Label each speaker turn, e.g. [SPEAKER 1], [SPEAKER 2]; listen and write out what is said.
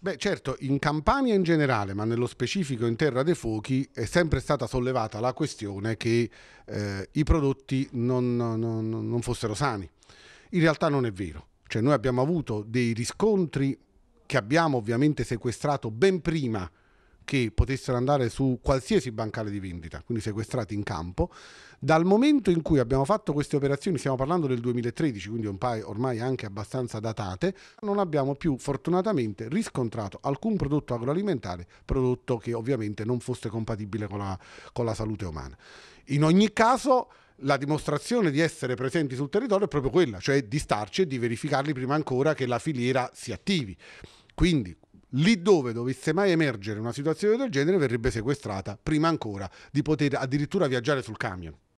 [SPEAKER 1] Beh, certo, in Campania in generale, ma nello specifico in Terra dei Fuochi, è sempre stata sollevata la questione che eh, i prodotti non, non, non, fossero sani. In realtà non è vero. Cioè, noi abbiamo avuto dei riscontri che abbiamo ovviamente sequestrato ben prima che potessero andare su qualsiasi bancale di vendita, quindi sequestrati in campo. Dal momento in cui abbiamo fatto queste operazioni, stiamo parlando del 2013, quindi un paio ormai anche abbastanza datate, non abbiamo più fortunatamente riscontrato alcun prodotto agroalimentare, prodotto che ovviamente non fosse compatibile con la, con la salute umana. In ogni caso la dimostrazione di essere presenti sul territorio è proprio quella, cioè di starci e di verificarli prima ancora che la filiera si attivi. Quindi Lì dove dovesse mai emergere una situazione del genere verrebbe sequestrata prima ancora di poter addirittura viaggiare sul camion.